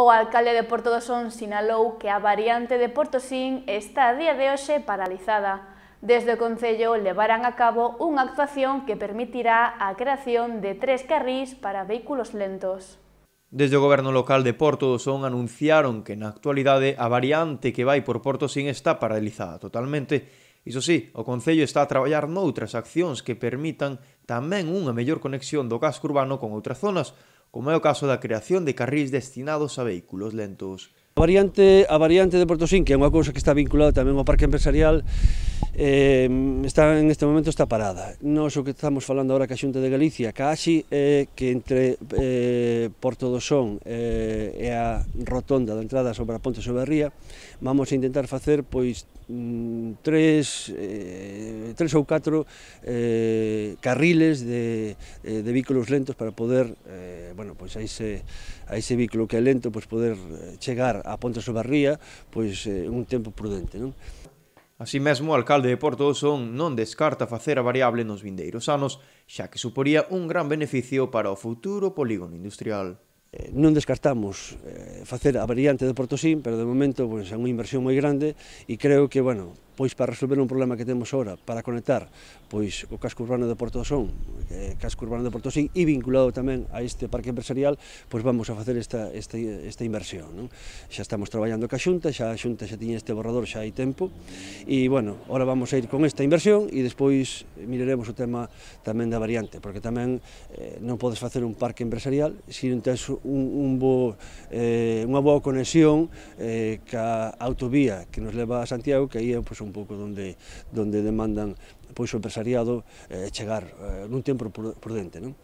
O alcalde de Porto do Son sinalou que a variante de Porto Sin está a día de hoxe paralizada. Desde o Concello levarán a cabo unha actuación que permitirá a creación de tres carrís para vehículos lentos. Desde o goberno local de Porto do Son anunciaron que na actualidade a variante que vai por Porto Sin está paralizada totalmente. Iso sí, o Concello está a traballar noutras accións que permitan tamén unha mellor conexión do casco urbano con outras zonas, como é o caso da creación de carrís destinados a vehículos lentos. A variante, a variante de Portosín, que é unha cousa que está vinculada tamén ao parque empresarial, eh, está en este momento está parada. Nos o que estamos falando agora que a Xunta de Galicia casi é eh, que entre eh, Porto do Son eh, e a rotonda da entrada sobre a Ponte sobre a Ría vamos a intentar facer pois mm, tres, eh, tres ou catro eh, carriles de, eh, de vehículos lentos para poder eh, bueno, pois a ese, a ese vehículo que é lento pois poder eh, chegar a Ponte sobre a Ría pois, eh, un tempo prudente. Non? Así mesmo, o alcalde de Porto Son non descarta facer a variable nos vindeiros anos, xa que suporía un gran beneficio para o futuro polígono industrial. Eh, non descartamos eh, facer a variante de Portosín, pero de momento pois, é unha inversión moi grande e creo que, bueno, pois para resolver un problema que temos ahora, para conectar pois o casco urbano de Porto Son, eh, casco urbano de Porto Son e vinculado tamén a este parque empresarial, pois vamos a facer esta, esta, esta inversión. Non? Xa estamos traballando ca xunta, xa a xunta xa tiña este borrador xa hai tempo, e bueno, ahora vamos a ir con esta inversión e despois miraremos o tema tamén da variante, porque tamén eh, non podes facer un parque empresarial se non tens un, un bo, eh, unha boa conexión eh, ca autovía que nos leva a Santiago, que aí é pois, un un pouco donde, donde demandan pois o empresariado eh, chegar eh, nun tempo prudente. Non?